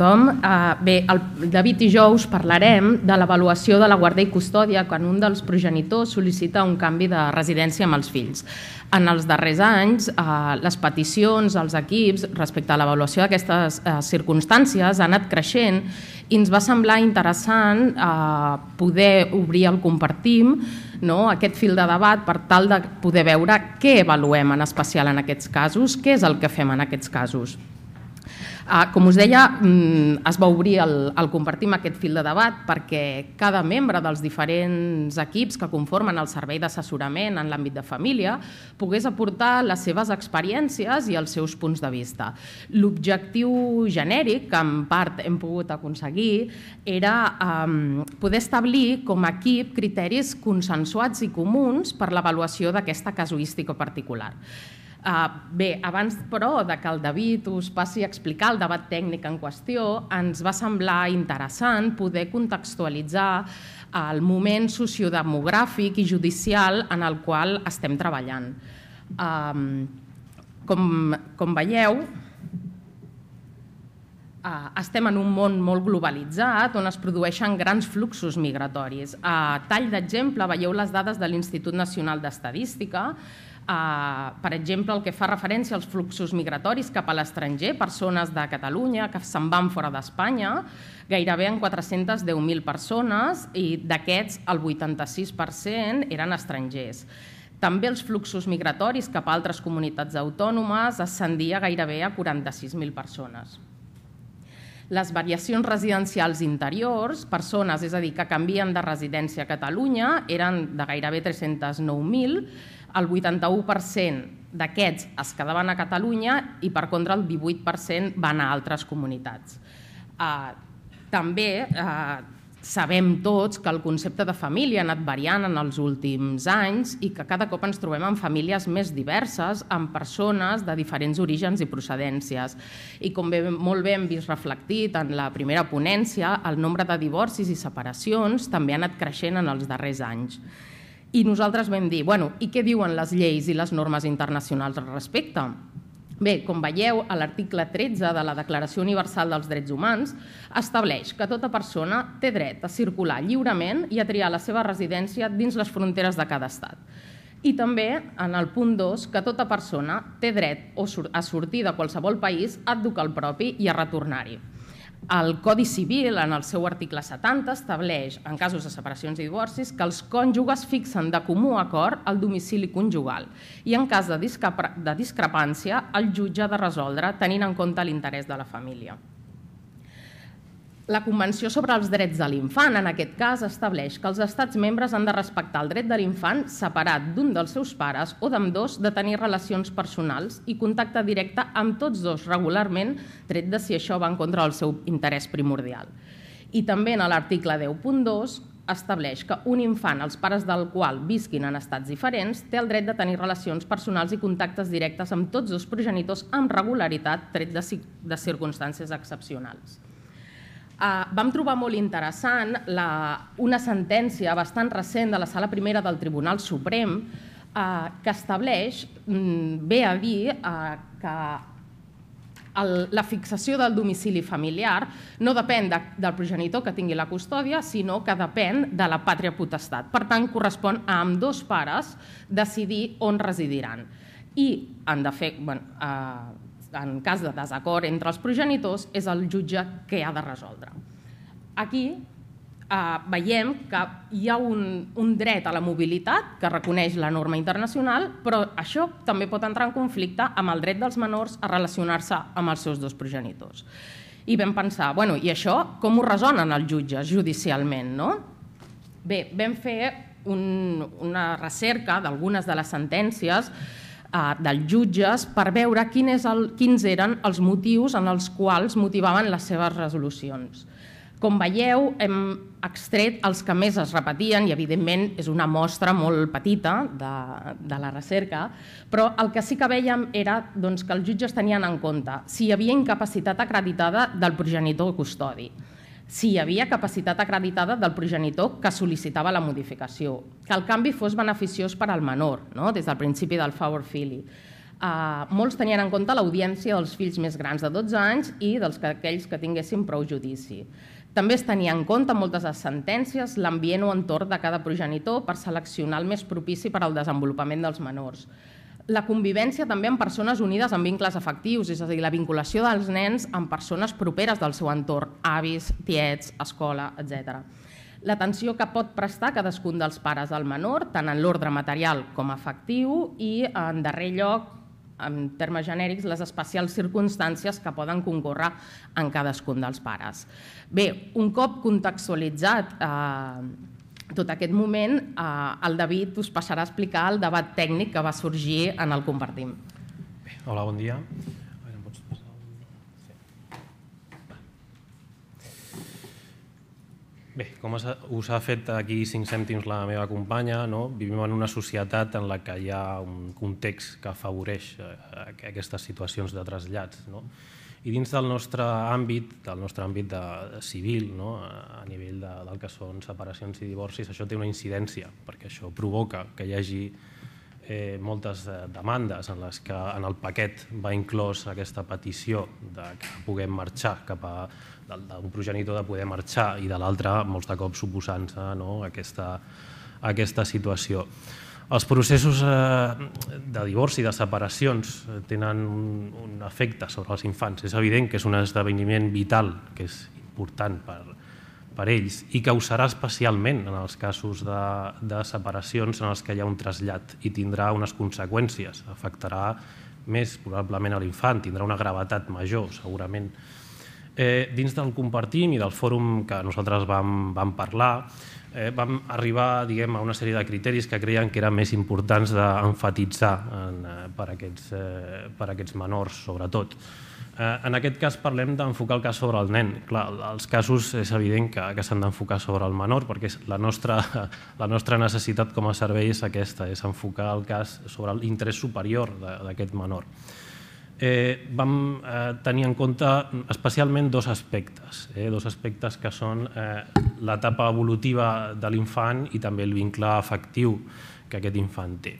tothom. Eh, bé, el David i jo us parlarem de l'avaluació de la guarda i custòdia quan un dels progenitors sol·licita un canvi de residència amb els fills. En els darrers anys, eh, les peticions als equips respecte a l'avaluació d'aquestes eh, circumstàncies han anat creixent i ens va semblar interessant eh, poder obrir el compartim no? aquest fil de debat per tal de poder veure què avaluem en especial en aquests casos, què és el que fem en aquests casos. Ah, com us deia, mm, es va obrir el, el compartim aquest fil de debat perquè cada membre dels diferents equips que conformen el servei d'assessorament en l'àmbit de família pogués aportar les seves experiències i els seus punts de vista. L'objectiu genèric, que en part hem pogut aconseguir, era eh, poder establir com a equip criteris consensuats i comuns per l'avaluació d'aquesta casuística particular. Uh, bé, abans però de que el David us passi a explicar el debat tècnic en qüestió, ens va semblar interessant poder contextualitzar ah, el moment sociodemogràfic i judicial en el qual estem treballant. Um, com, com veieu, Uh, estem en un món molt globalitzat on es produeixen grans fluxos migratoris. A uh, tall d'exemple, veieu les dades de l'Institut Nacional d'Estadística, de Eh, per exemple, el que fa referència als fluxos migratoris cap a l'estranger, persones de Catalunya que se'n van fora d'Espanya, gairebé en 410.000 persones i d'aquests el 86% eren estrangers. També els fluxos migratoris cap a altres comunitats autònomes ascendia gairebé a 46.000 persones les variacions residencials interiors, persones, és a dir, que canvien de residència a Catalunya, eren de gairebé 309.000, el 81% d'aquests es quedaven a Catalunya i per contra el 18% van a altres comunitats. Eh, també eh, sabem tots que el concepte de família ha anat variant en els últims anys i que cada cop ens trobem en famílies més diverses, amb persones de diferents orígens i procedències. I com bé, molt bé hem vist reflectit en la primera ponència, el nombre de divorcis i separacions també ha anat creixent en els darrers anys. I nosaltres vam dir, bueno, i què diuen les lleis i les normes internacionals al respecte? Bé, com veieu, a l'article 13 de la Declaració Universal dels Drets Humans estableix que tota persona té dret a circular lliurement i a triar la seva residència dins les fronteres de cada estat. I també, en el punt 2, que tota persona té dret a sortir de qualsevol país, a educar el propi i a retornar-hi. El Codi Civil, en el seu article 70, estableix, en casos de separacions i divorcis, que els cònjuges fixen de comú acord el domicili conjugal i, en cas de, discrepància, el jutge ha de resoldre tenint en compte l'interès de la família. La Convenció sobre els drets de l'infant, en aquest cas, estableix que els Estats membres han de respectar el dret de l'infant separat d'un dels seus pares o d'ambdós de tenir relacions personals i contacte directe amb tots dos regularment, tret de si això va en contra del seu interès primordial. I també en l'article 10.2 estableix que un infant, els pares del qual visquin en estats diferents, té el dret de tenir relacions personals i contactes directes amb tots dos progenitors amb regularitat, tret de, de circumstàncies excepcionals. Ah, vam trobar molt interessant la, una sentència bastant recent de la Sala Primera del Tribunal Suprem eh, que estableix, mm, ve a dir, eh, que el, la fixació del domicili familiar no depèn de, del progenitor que tingui la custòdia, sinó que depèn de la pàtria potestat. Per tant, correspon a amb dos pares decidir on residiran. I han de fer... Bueno, eh, en cas de desacord entre els progenitors, és el jutge que ha de resoldre. Aquí eh, veiem que hi ha un, un dret a la mobilitat que reconeix la norma internacional, però això també pot entrar en conflicte amb el dret dels menors a relacionar-se amb els seus dos progenitors. I vam pensar, bueno, i això com ho resonen els jutges judicialment, no? Bé, vam fer un, una recerca d'algunes de les sentències dels jutges per veure quin és el, quins eren els motius en els quals motivaven les seves resolucions. Com veieu, hem extret els que més es repetien i, evidentment, és una mostra molt petita de, de la recerca, però el que sí que vèiem era doncs, que els jutges tenien en compte si hi havia incapacitat acreditada del progenitor o custodi si hi havia capacitat acreditada del progenitor que sol·licitava la modificació, que el canvi fos beneficiós per al menor, no? des del principi del favor fili. Uh, molts tenien en compte l'audiència dels fills més grans de 12 anys i dels que, aquells que tinguessin prou judici. També es tenia en compte moltes de sentències, l'ambient o entorn de cada progenitor per seleccionar el més propici per al desenvolupament dels menors la convivència també amb persones unides amb vincles afectius, és a dir, la vinculació dels nens amb persones properes del seu entorn, avis, tiets, escola, etc. L'atenció que pot prestar cadascun dels pares al menor, tant en l'ordre material com afectiu, i en darrer lloc, en termes genèrics, les especials circumstàncies que poden concórrer en cadascun dels pares. Bé, un cop contextualitzat eh, tot aquest moment, eh, el David us passarà a explicar el debat tècnic que va sorgir en el Compartim. Bé, hola, bon dia. Bé, com us ha fet aquí cinc cèntims la meva companya, no? vivim en una societat en la que hi ha un context que afavoreix eh, aquestes situacions de trasllats. No? I dins del nostre àmbit, del nostre àmbit de, civil, no? a nivell de, del que són separacions i divorcis, això té una incidència, perquè això provoca que hi hagi eh, moltes eh, demandes en les que en el paquet va inclòs aquesta petició de que puguem marxar cap a d'un progenitor de poder marxar i de l'altre molts de cops suposant-se no, aquesta, aquesta situació. Els processos eh, de divorci, de separacions, eh, tenen un efecte sobre els infants. És evident que és un esdeveniment vital, que és important per, per ells, i causarà especialment en els casos de, de separacions en els que hi ha un trasllat i tindrà unes conseqüències. Afectarà més probablement a l'infant, tindrà una gravetat major, segurament eh, dins del Compartim i del fòrum que nosaltres vam, vam parlar, eh, vam arribar diguem, a una sèrie de criteris que creien que eren més importants d'enfatitzar en, eh, per, aquests, eh, per aquests menors, sobretot. Eh, en aquest cas parlem d'enfocar el cas sobre el nen. Clar, els casos és evident que, que s'han d'enfocar sobre el menor perquè és la, nostra, la nostra necessitat com a servei és aquesta, és enfocar el cas sobre l'interès superior d'aquest menor eh, vam eh, tenir en compte especialment dos aspectes, eh, dos aspectes que són eh, l'etapa evolutiva de l'infant i també el vincle afectiu que aquest infant té.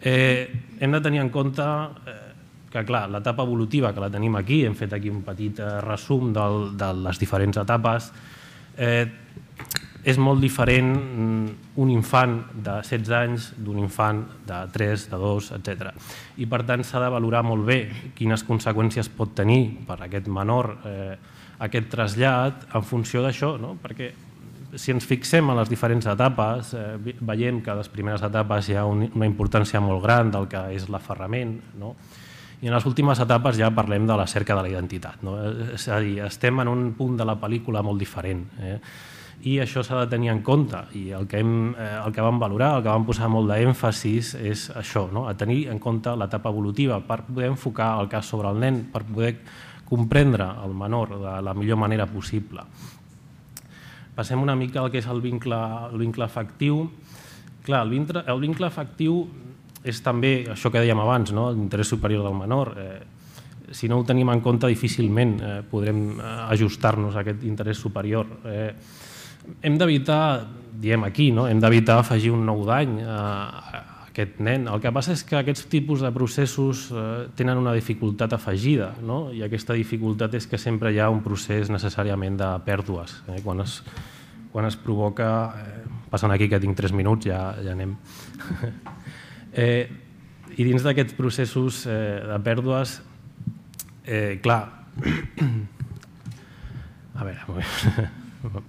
Eh, hem de tenir en compte eh, que, clar, l'etapa evolutiva que la tenim aquí, hem fet aquí un petit eh, resum del, de les diferents etapes, eh, és molt diferent mm, un infant de 16 anys d'un infant de 3, de 2, etc. I per tant s'ha de valorar molt bé quines conseqüències pot tenir per a aquest menor eh, aquest trasllat en funció d'això, no? perquè si ens fixem en les diferents etapes, eh, veiem que a les primeres etapes hi ha un, una importància molt gran del que és l'aferrament, no? i en les últimes etapes ja parlem de la cerca de la identitat. No? Eh, és a dir, estem en un punt de la pel·lícula molt diferent. Eh? i això s'ha de tenir en compte i el que, hem, eh, el que vam valorar, el que vam posar molt d'èmfasis és això, no? a tenir en compte l'etapa evolutiva per poder enfocar el cas sobre el nen, per poder comprendre el menor de la millor manera possible. Passem una mica al que és el vincle, el vincle efectiu. Clar, el, vincle, el vincle efectiu és també això que dèiem abans, no? l'interès superior del menor. Eh, si no ho tenim en compte, difícilment eh, podrem eh, ajustar-nos a aquest interès superior. Eh, hem d'evitar, diem aquí, no? hem d'evitar afegir un nou dany a, aquest nen. El que passa és que aquests tipus de processos eh, tenen una dificultat afegida no? i aquesta dificultat és que sempre hi ha un procés necessàriament de pèrdues. Eh? Quan, es, quan es provoca... Eh, passant aquí que tinc 3 minuts, ja, ja anem. eh, I dins d'aquests processos eh, de pèrdues, eh, clar... A veure...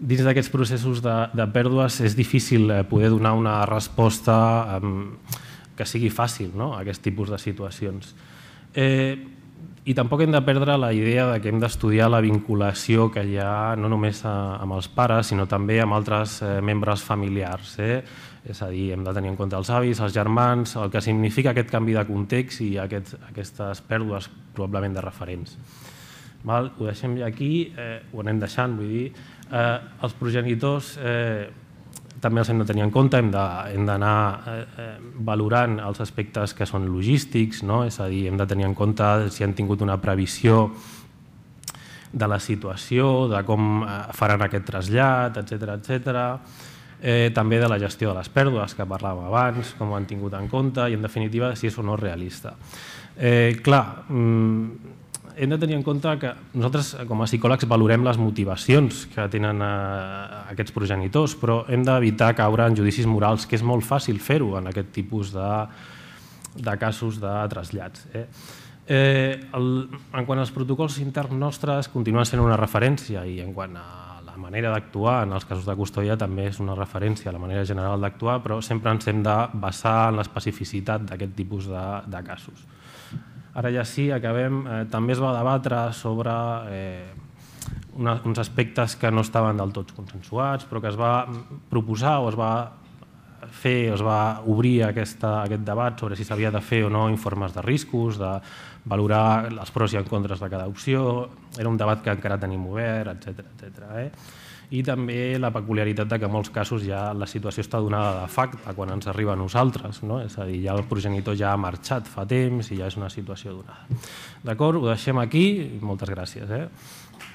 dins d'aquests processos de, de pèrdues és difícil eh, poder donar una resposta um, que sigui fàcil no? a aquest tipus de situacions. Eh, I tampoc hem de perdre la idea de que hem d'estudiar la vinculació que hi ha no només a, amb els pares, sinó també amb altres eh, membres familiars. Eh? És a dir, hem de tenir en compte els avis, els germans, el que significa aquest canvi de context i aquest, aquestes pèrdues probablement de referents. Val? Ho deixem aquí, eh, ho anem deixant, vull dir, eh, els progenitors eh, també els hem de tenir en compte, hem d'anar eh, eh, valorant els aspectes que són logístics, no? és a dir, hem de tenir en compte si han tingut una previsió de la situació, de com eh, faran aquest trasllat, etc etc. Eh, també de la gestió de les pèrdues que parlàvem abans, com ho han tingut en compte i en definitiva si és o no realista. Eh, clar, mm, hem de tenir en compte que nosaltres, eh, com a psicòlegs, valorem les motivacions que tenen eh, aquests progenitors, però hem d'evitar caure en judicis morals, que és molt fàcil fer-ho en aquest tipus de, de casos de trasllats. Eh? Eh, el, en quant als protocols interns nostres, continuen sent una referència i en quant a la manera d'actuar en els casos de custòdia també és una referència a la manera general d'actuar, però sempre ens hem de basar en l'especificitat d'aquest tipus de, de casos. Ara ja sí, acabem. Eh, també es va debatre sobre eh, una, uns aspectes que no estaven del tot consensuats, però que es va proposar o es va fer, es va obrir aquesta, aquest debat sobre si s'havia de fer o no informes de riscos, de valorar els pros i en contres de cada opció, era un debat que encara tenim obert, etc etc. Eh? I també la peculiaritat de que en molts casos ja la situació està donada de facte quan ens arriba a nosaltres, no? és a dir, ja el progenitor ja ha marxat fa temps i ja és una situació donada. D'acord? Ho deixem aquí, moltes gràcies. Eh?